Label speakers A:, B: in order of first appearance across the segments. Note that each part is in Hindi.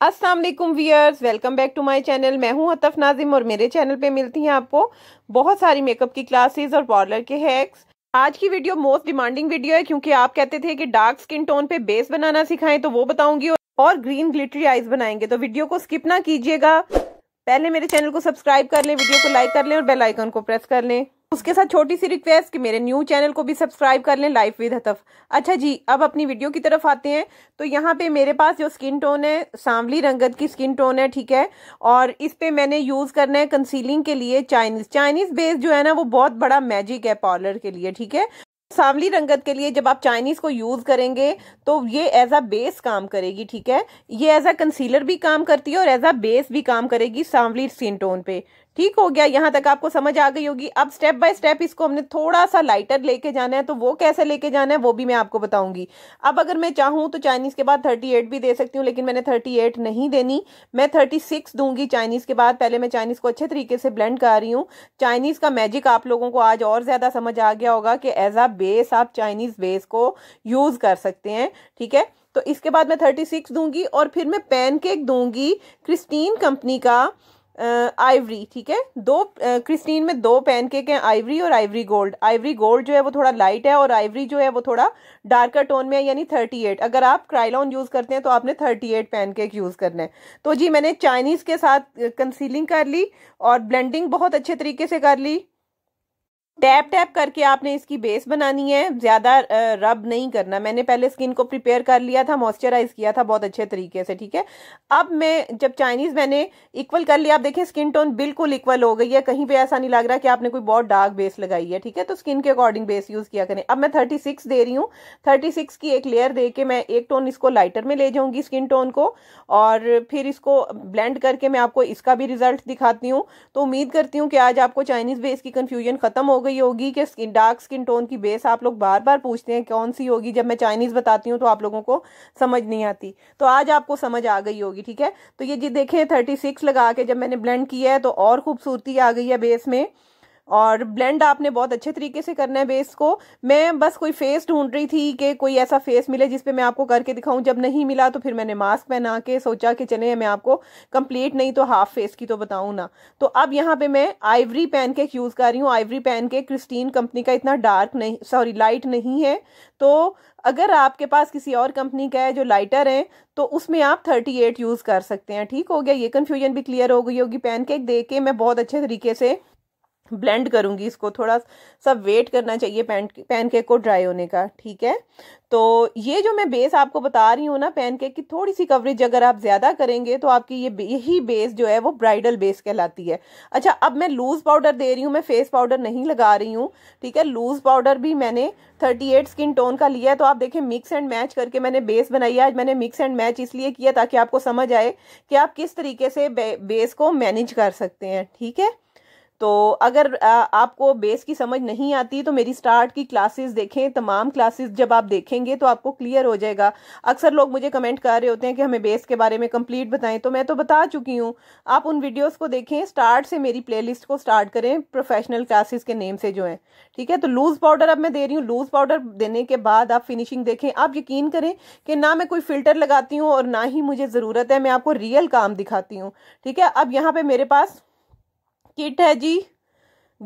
A: Aslam viewers viewers welcome back to my channel मैं हूँ हतफ नाजिम और मेरे चैनल पे मिलती हैं आपको बहुत सारी मेकअप की क्लासेस और पार्लर के हैक्स आज की वीडियो मोस्ट डिमांडिंग वीडियो है क्योंकि आप कहते थे कि डार्क स्किन टोन पे बेस बनाना सिखाएं तो वो बताऊंगी और ग्रीन ग्लिटरी आइज बनाएंगे तो वीडियो को स्किप ना कीजिएगा पहले मेरे चैनल को सब्सक्राइब कर लें वीडियो को लाइक कर लें और बेल आइकन को प्रेस कर लें उसके साथ छोटी सी रिक्वेस्ट कि मेरे न्यू चैनल को भी सब्सक्राइब कर लें लाइफ विद हतफ अच्छा जी अब अपनी वीडियो की तरफ आते हैं तो यहाँ पे मेरे पास जो स्किन टोन है सांवली रंगत की स्किन टोन है ठीक है और इस पे मैंने यूज़ करना है कंसीलिंग के लिए चाइनीज़ चाइनीज़ बेस जो है ना वो बहुत बड़ा मैजिक है पार्लर के लिए ठीक है सांवली रंगत के लिए जब आप चाइनीज़ को यूज़ करेंगे तो ये एज आ बेस काम करेगी ठीक है ये एज अ कंसीलर भी काम करती है और एज आ बेस भी काम करेगी सांवली स्किन टोन पे ठीक हो गया यहाँ तक आपको समझ आ गई होगी अब स्टेप बाय स्टेप इसको हमने थोड़ा सा लाइटर लेके जाना है तो वो कैसे लेके जाना है वो भी मैं आपको बताऊंगी अब अगर मैं चाहूँ तो चाइनीज़ के बाद थर्टी एट भी दे सकती हूँ लेकिन मैंने थर्टी एट नहीं देनी मैं थर्टी सिक्स दूंगी चाइनीज़ के बाद पहले मैं चाइनीज़ को अच्छे तरीके से ब्लेंड कर रही हूँ चाइनीज़ का मैजिक आप लोगों को आज और ज़्यादा समझ आ गया होगा कि एज आ बेस आप चाइनीज़ बेस को यूज़ कर सकते हैं ठीक है तो इसके बाद मैं थर्टी सिक्स दूंगी और फिर मैं पैनकेक दूंगी क्रिस्टीन कंपनी का आइवरी ठीक है दो क्रिस्टीन में दो पैनकेक हैं आइवरी और आइवरी गोल्ड आइवरी गोल्ड जो है वो थोड़ा लाइट है और आइवरी जो है वो थोड़ा डार्कर टोन में है यानी थर्टी एट अगर आप क्राइलॉन यूज़ करते हैं तो आपने थर्टी एट पैनकेक यूज़ करना है तो जी मैंने चाइनीज़ के साथ कंसीलिंग कर ली और ब्लेंडिंग बहुत अच्छे तरीके से कर ली टैप टैप करके आपने इसकी बेस बनानी है ज़्यादा रब नहीं करना मैंने पहले स्किन को प्रिपेयर कर लिया था मॉइस्चराइज किया था बहुत अच्छे तरीके से ठीक है अब मैं जब चाइनीज़ मैंने इक्वल कर लिया आप देखें स्किन टोन बिल्कुल इक्वल हो गई है कहीं पे ऐसा नहीं लग रहा कि आपने कोई बहुत डार्क बेस लगाई है ठीक है तो स्किन के अकॉर्डिंग बेस यूज़ किया करें अब मैं थर्टी सिक्स दे रही हूँ थर्टी सिक्स की एक लेयर दे के मैं एक टोन इसको लाइटर में ले जाऊँगी स्किन टोन को और फिर इसको ब्लेंड करके मैं आपको इसका भी रिजल्ट दिखाती हूँ तो उम्मीद करती हूँ कि आज आपको चाइनीज़ बेस की कन्फ्यूजन खत्म हो गई होगी कि स्किन डार्क स्किन टोन की बेस आप लोग बार बार पूछते हैं कौन सी होगी जब मैं चाइनीज़ बताती हूँ तो आप लोगों को समझ नहीं आती तो आज आपको समझ आ गई होगी ठीक है तो ये जी देखें थर्टी सिक्स लगा के जब मैंने ब्लेंड किया है तो और खूबसूरती आ गई है बेस में और ब्लेंड आपने बहुत अच्छे तरीके से करना है बेस को मैं बस कोई फेस ढूंढ रही थी कि कोई ऐसा फेस मिले जिस पे मैं आपको करके दिखाऊं जब नहीं मिला तो फिर मैंने मास्क पहना के सोचा कि चले मैं आपको कंप्लीट नहीं तो हाफ फेस की तो बताऊं ना तो अब यहाँ पे मैं आइवरी पैन केक यूज़ कर रही हूँ ivory pan cake Christine company का इतना डार्क नहीं सॉरी लाइट नहीं है तो अगर आपके पास किसी और कंपनी का है जो लाइटर है तो उसमें आप 38 यूज़ कर सकते हैं ठीक हो गया ये कन्फ्यूजन भी क्लियर हो गई होगी पैनकेक दे के मैं बहुत अच्छे तरीके से ब्लेंड करूँगी इसको थोड़ा सा वेट करना चाहिए पैन पैनकेक को ड्राई होने का ठीक है तो ये जो मैं बेस आपको बता रही हूँ ना पैनकेक की थोड़ी सी कवरेज अगर आप ज़्यादा करेंगे तो आपकी ये यही बेस जो है वो ब्राइडल बेस कहलाती है अच्छा अब मैं लूज़ पाउडर दे रही हूँ मैं फेस पाउडर नहीं लगा रही हूँ ठीक है लूज़ पाउडर भी मैंने थर्टी एट स्किन टोन का लिया है तो आप देखें मिक्स एंड मैच करके मैंने बेस बनाई है आज मैंने मिक्स एंड मैच इसलिए किया ताकि आपको समझ आए कि आप किस तरीके से बेस को मैनेज कर सकते हैं ठीक है तो अगर आपको बेस की समझ नहीं आती तो मेरी स्टार्ट की क्लासेस देखें तमाम क्लासेस जब आप देखेंगे तो आपको क्लियर हो जाएगा अक्सर लोग मुझे कमेंट कर रहे होते हैं कि हमें बेस के बारे में कंप्लीट बताएं तो मैं तो बता चुकी हूँ आप उन वीडियोस को देखें स्टार्ट से मेरी प्लेलिस्ट को स्टार्ट करें प्रोफेशनल क्लासेस के नेम से जो है ठीक है तो लूज़ पाउडर अब मैं दे रही हूँ लूज़ पाउडर देने के बाद आप फिनिशिंग देखें आप यकीन करें कि ना मैं कोई फ़िल्टर लगाती हूँ और ना ही मुझे ज़रूरत है मैं आपको रियल काम दिखाती हूँ ठीक है अब यहाँ पर मेरे पास किट है जी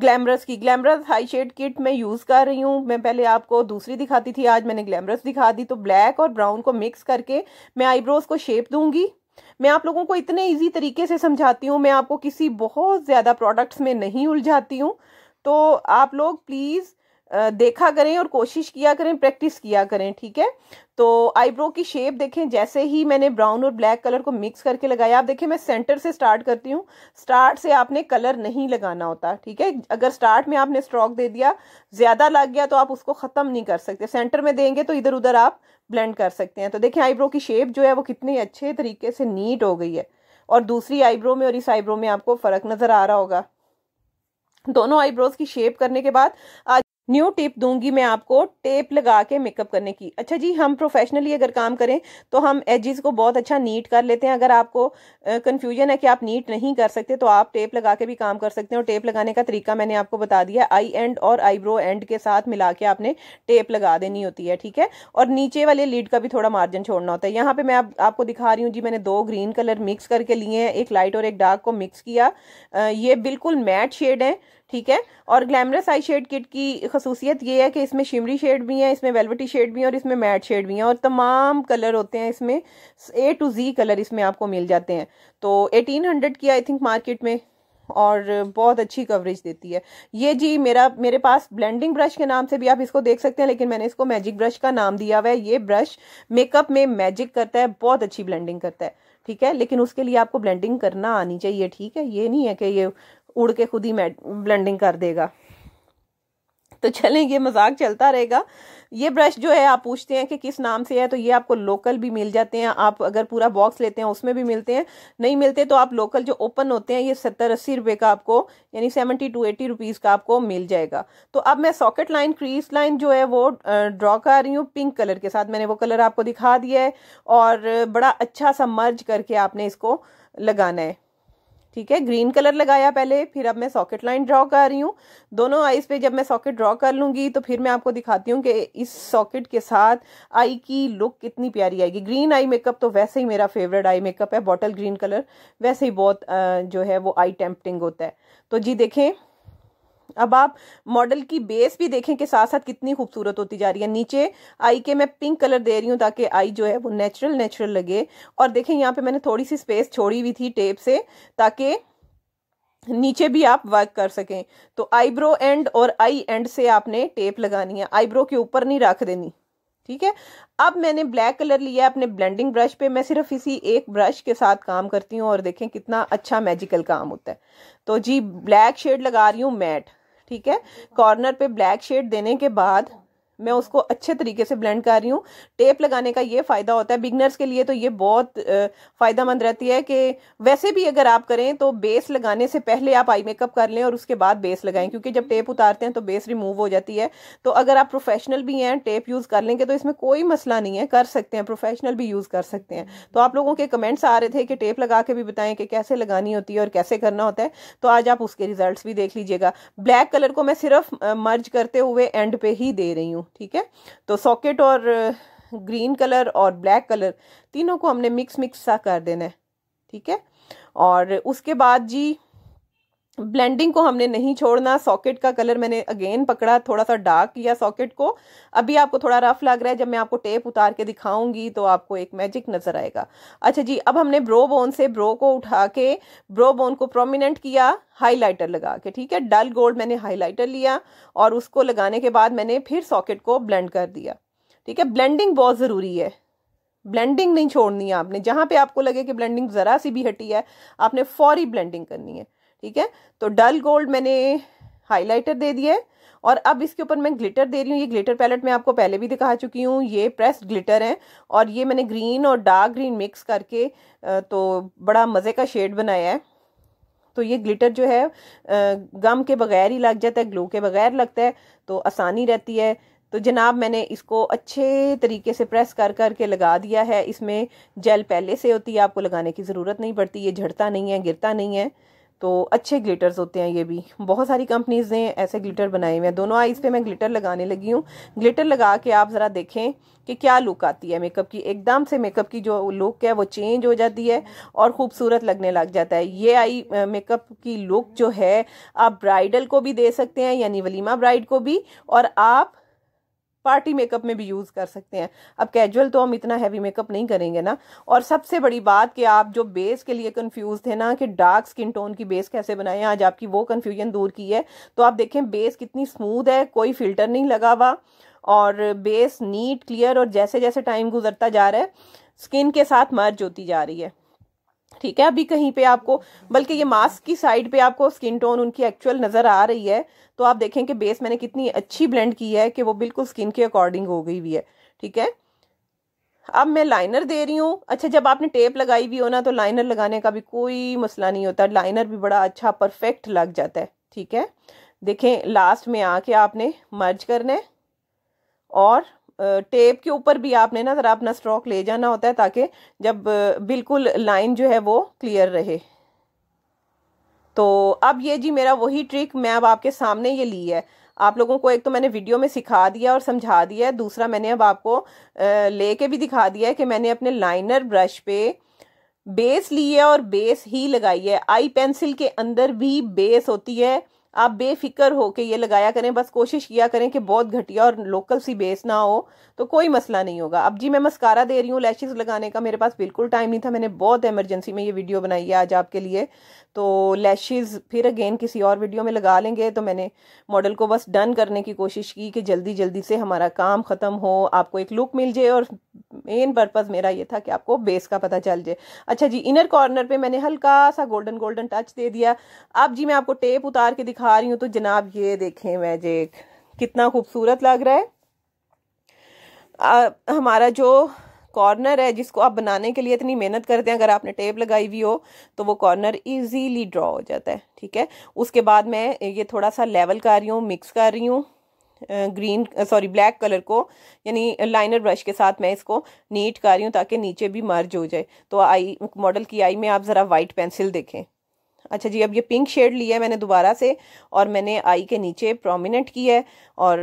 A: ग्लैमरस की ग्लैमरस हाई शेड किट मैं यूज़ कर रही हूँ मैं पहले आपको दूसरी दिखाती थी आज मैंने ग्लैमरस दिखा दी तो ब्लैक और ब्राउन को मिक्स करके मैं आईब्रोज़ को शेप दूंगी मैं आप लोगों को इतने इजी तरीके से समझाती हूँ मैं आपको किसी बहुत ज़्यादा प्रोडक्ट्स में नहीं उलझाती हूँ तो आप लोग प्लीज़ देखा करें और कोशिश किया करें प्रैक्टिस किया करें ठीक है तो आईब्रो की शेप देखें जैसे ही मैंने ब्राउन और ब्लैक कलर को मिक्स करके लगाया आप देखें मैं सेंटर से स्टार्ट करती हूँ स्टार्ट से आपने कलर नहीं लगाना होता ठीक है अगर स्टार्ट में आपने स्ट्रोक दे दिया ज़्यादा लग गया तो आप उसको ख़त्म नहीं कर सकते सेंटर में देंगे तो इधर उधर आप ब्लेंड कर सकते हैं तो देखें आईब्रो की शेप जो है वो कितने अच्छे तरीके से नीट हो गई है और दूसरी आईब्रो में और इस आईब्रो में आपको फ़र्क नज़र आ रहा होगा दोनों आईब्रोज की शेप करने के बाद न्यू टिप दूंगी मैं आपको टेप लगा के मेकअप करने की अच्छा जी हम प्रोफेशनली अगर काम करें तो हम एजिस को बहुत अच्छा नीट कर लेते हैं अगर आपको कन्फ्यूजन है कि आप नीट नहीं कर सकते तो आप टेप लगा के भी काम कर सकते हैं और टेप लगाने का तरीका मैंने आपको बता दिया आई एंड और आईब्रो एंड के साथ मिला के आपने टेप लगा देनी होती है ठीक है और नीचे वाले लीड का भी थोड़ा मार्जिन छोड़ना होता है यहाँ पर मैं आप, आपको दिखा रही हूँ जी मैंने दो ग्रीन कलर मिक्स करके लिए हैं एक लाइट और एक डार्क को मिक्स किया ये बिल्कुल मैट शेड है ठीक है और ग्लैमरस आई शेड किट की खसूसियत ये है कि इसमें शिमरी शेड भी है इसमें वेलवेटी शेड भी है और इसमें मैट शेड भी है और तमाम कलर होते हैं इसमें ए टू जी कलर इसमें आपको मिल जाते हैं तो एटीन हंड्रेड की आई थिंक मार्केट में और बहुत अच्छी कवरेज देती है ये जी मेरा मेरे पास ब्लेंडिंग ब्रश के नाम से भी आप इसको देख सकते हैं लेकिन मैंने इसको मैजिक ब्रश का नाम दिया हुआ है ये ब्रश मेकअप में मैजिक करता है बहुत अच्छी ब्लेंडिंग करता है ठीक है लेकिन उसके लिए आपको ब्लेंडिंग करना आनी चाहिए ठीक है ये नहीं है कि ये उड़ के खुद ही ब्लेंडिंग कर देगा तो चलें ये मजाक चलता रहेगा ये ब्रश जो है आप पूछते हैं कि किस नाम से है तो ये आपको लोकल भी मिल जाते हैं आप अगर पूरा बॉक्स लेते हैं उसमें भी मिलते हैं नहीं मिलते तो आप लोकल जो ओपन होते हैं ये सत्तर अस्सी रुपये का आपको यानी सेवेंटी टू एटी रुपीज़ का आपको मिल जाएगा तो अब मैं सॉकेट लाइन क्रीज लाइन जो है वो ड्रॉ कर रही हूँ पिंक कलर के साथ मैंने वो कलर आपको दिखा दिया है और बड़ा अच्छा सा मर्ज करके आपने इसको लगाना है ठीक है ग्रीन कलर लगाया पहले फिर अब मैं सॉकेट लाइन ड्रॉ कर रही हूँ दोनों आईज पे जब मैं सॉकेट ड्रॉ कर लूँगी तो फिर मैं आपको दिखाती हूँ कि इस सॉकेट के साथ आई की लुक कितनी प्यारी आएगी ग्रीन आई मेकअप तो वैसे ही मेरा फेवरेट आई मेकअप है बॉटल ग्रीन कलर वैसे ही बहुत जो है वो आई टेम्पटिंग होता है तो जी देखें अब आप मॉडल की बेस भी देखें कि साथ साथ कितनी खूबसूरत होती जा रही है नीचे आई के मैं पिंक कलर दे रही हूँ ताकि आई जो है वो नेचुरल नेचुरल लगे और देखें यहाँ पे मैंने थोड़ी सी स्पेस छोड़ी हुई थी टेप से ताकि नीचे भी आप वर्क कर सकें तो आईब्रो एंड और आई एंड से आपने टेप लगानी है आईब्रो के ऊपर नहीं रख देनी ठीक है अब मैंने ब्लैक कलर लिया अपने ब्लेंडिंग ब्रश पे मैं सिर्फ इसी एक ब्रश के साथ काम करती हूँ और देखें कितना अच्छा मैजिकल काम होता है तो जी ब्लैक शेड लगा रही हूँ मैट ठीक है कॉर्नर पे ब्लैक शेड देने के बाद मैं उसको अच्छे तरीके से ब्लेंड कर रही हूँ टेप लगाने का ये फ़ायदा होता है बिगनर्स के लिए तो ये बहुत मंद रहती है कि वैसे भी अगर आप करें तो बेस लगाने से पहले आप आई मेकअप कर लें और उसके बाद बेस लगाएं क्योंकि जब टेप उतारते हैं तो बेस रिमूव हो जाती है तो अगर आप प्रोफेशनल भी हैं टेप यूज़ कर लेंगे तो इसमें कोई मसला नहीं है कर सकते हैं प्रोफेशनल भी यूज़ कर सकते हैं तो आप लोगों के कमेंट्स आ रहे थे कि टेप लगा के भी बताएं कि कैसे लगानी होती है और कैसे करना होता है तो आज आप उसके रिजल्ट भी देख लीजिएगा ब्लैक कलर को मैं सिर्फ मर्ज करते हुए एंड पे ही दे रही हूँ ठीक है तो सॉकेट और ग्रीन कलर और ब्लैक कलर तीनों को हमने मिक्स मिक्स सा कर देना है ठीक है और उसके बाद जी ब्लेंडिंग को हमने नहीं छोड़ना सॉकेट का कलर मैंने अगेन पकड़ा थोड़ा सा डार्क किया सॉकेट को अभी आपको थोड़ा रफ लग रहा है जब मैं आपको टेप उतार के दिखाऊंगी तो आपको एक मैजिक नज़र आएगा अच्छा जी अब हमने ब्रो बोन से ब्रो को उठा के ब्रो बोन को प्रोमिनेंट किया हाइलाइटर लगा के ठीक है डल गोल्ड मैंने हाईलाइटर लिया और उसको लगाने के बाद मैंने फिर सॉकेट को ब्लेंड कर दिया ठीक है ब्लेंडिंग बहुत ज़रूरी है ब्लेंडिंग नहीं छोड़नी है आपने जहाँ पे आपको लगे कि ब्लेंडिंग ज़रा सी भी हटी है आपने फौरी ब्लेंडिंग करनी है ठीक है तो डल गोल्ड मैंने हाइलाइटर दे दिया है और अब इसके ऊपर मैं ग्लिटर दे रही हूँ ये ग्लिटर पैलेट मैं आपको पहले भी दिखा चुकी हूँ ये प्रेस ग्लिटर है और ये मैंने ग्रीन और डार्क ग्रीन मिक्स करके तो बड़ा मज़े का शेड बनाया है तो ये ग्लिटर जो है गम के बगैर ही लग जाता है ग्लू के बगैर लगता है तो आसानी रहती है तो जनाब मैंने इसको अच्छे तरीके से प्रेस कर कर के लगा दिया है इसमें जेल पहले से होती है आपको लगाने की ज़रूरत नहीं पड़ती ये झड़ता नहीं है गिरता नहीं है तो अच्छे ग्लिटर्स होते हैं ये भी बहुत सारी कंपनीज़ ने ऐसे ग्लिटर बनाए हुए हैं दोनों आईज़ पे मैं ग्लिटर लगाने लगी हूँ ग्लिटर लगा के आप ज़रा देखें कि क्या लुक आती है मेकअप की एकदम से मेकअप की जो लुक है वो चेंज हो जाती है और ख़ूबसूरत लगने लग जाता है ये आई मेकअप की लुक जो है आप ब्राइडल को भी दे सकते हैं यानी वलीमा ब्राइड को भी और आप पार्टी मेकअप में भी यूज़ कर सकते हैं अब कैजुअल तो हम इतना हैवी मेकअप नहीं करेंगे ना और सबसे बड़ी बात कि आप जो बेस के लिए कंफ्यूज थे ना कि डार्क स्किन टोन की बेस कैसे बनाएं आज आपकी वो कंफ्यूजन दूर की है तो आप देखें बेस कितनी स्मूथ है कोई फिल्टर नहीं लगा हुआ और बेस नीट क्लियर और जैसे जैसे टाइम गुजरता जा रहा है स्किन के साथ मर्ज होती जा रही है ठीक है अभी कहीं पे आपको बल्कि ये मास्क की साइड पे आपको स्किन टोन उनकी एक्चुअल नज़र आ रही है तो आप देखें कि बेस मैंने कितनी अच्छी ब्लेंड की है कि वो बिल्कुल स्किन के अकॉर्डिंग हो गई हुई है ठीक है अब मैं लाइनर दे रही हूँ अच्छा जब आपने टेप लगाई हुई हो ना तो लाइनर लगाने का भी कोई मसला नहीं होता लाइनर भी बड़ा अच्छा परफेक्ट लग जाता है ठीक है देखें लास्ट में आके आपने मर्ज करना है और टेप के ऊपर भी आपने ना ज़रा अपना स्ट्रोक ले जाना होता है ताकि जब बिल्कुल लाइन जो है वो क्लियर रहे तो अब ये जी मेरा वही ट्रिक मैं अब आपके सामने ये ली है आप लोगों को एक तो मैंने वीडियो में सिखा दिया और समझा दिया है दूसरा मैंने अब आपको ले के भी दिखा दिया है कि मैंने अपने लाइनर ब्रश पे बेस ली है और बेस ही लगाई है आई पेंसिल के अंदर भी बेस होती है आप बेफिक्र हो के ये लगाया करें बस कोशिश किया करें कि बहुत घटिया और लोकल सी बेस ना हो तो कोई मसला नहीं होगा अब जी मैं मस्कारा दे रही हूँ लैशेज़ लगाने का मेरे पास बिल्कुल टाइम नहीं था मैंने बहुत इमरजेंसी में ये वीडियो बनाई है आज आपके लिए तो लैशेज़ फिर अगेन किसी और वीडियो में लगा लेंगे तो मैंने मॉडल को बस डन करने की कोशिश की कि जल्दी जल्दी से हमारा काम ख़त्म हो आपको एक लुक मिल जाए और मेन पर्पज़ मेरा ये था कि आपको बेस का पता चल जाए अच्छा जी इनर कॉर्नर पे मैंने हल्का सा गोल्डन गोल्डन टच दे दिया अब जी मैं आपको टेप उतार के दिखा रही हूँ तो जनाब ये देखें मैजिक कितना खूबसूरत लग रहा है आ, हमारा जो कॉर्नर है जिसको आप बनाने के लिए इतनी मेहनत करते हैं अगर आपने टेप लगाई हुई हो तो वो कॉर्नर ईजीली ड्रॉ हो जाता है ठीक है उसके बाद मैं ये थोड़ा सा लेवल कर रही हूँ मिक्स कर रही हूँ ग्रीन सॉरी ब्लैक कलर को यानी लाइनर ब्रश के साथ मैं इसको नीट कर रही हूँ ताकि नीचे भी मर्ज हो जाए तो आई मॉडल की आई में आप ज़रा वाइट पेंसिल देखें अच्छा जी अब ये पिंक शेड लिया है मैंने दोबारा से और मैंने आई के नीचे प्रोमिनेंट किया है और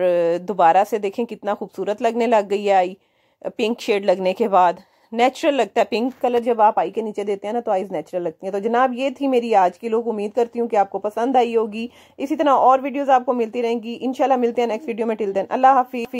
A: दोबारा से देखें कितना खूबसूरत लगने लग गई है आई पिंक शेड लगने के बाद नेचुरल लगता है पिंक कलर जब आप आई के नीचे देते हैं ना तो आईज नेचुरल लगती हैं तो जनाब ये थी मेरी आज की लोग उम्मीद करती हूँ कि आपको पसंद आई होगी इसी तरह और वीडियोस आपको मिलती रहेंगी इनशाला मिलते हैं नेक्स्ट वीडियो में टिल देन अल्लाह हाफिज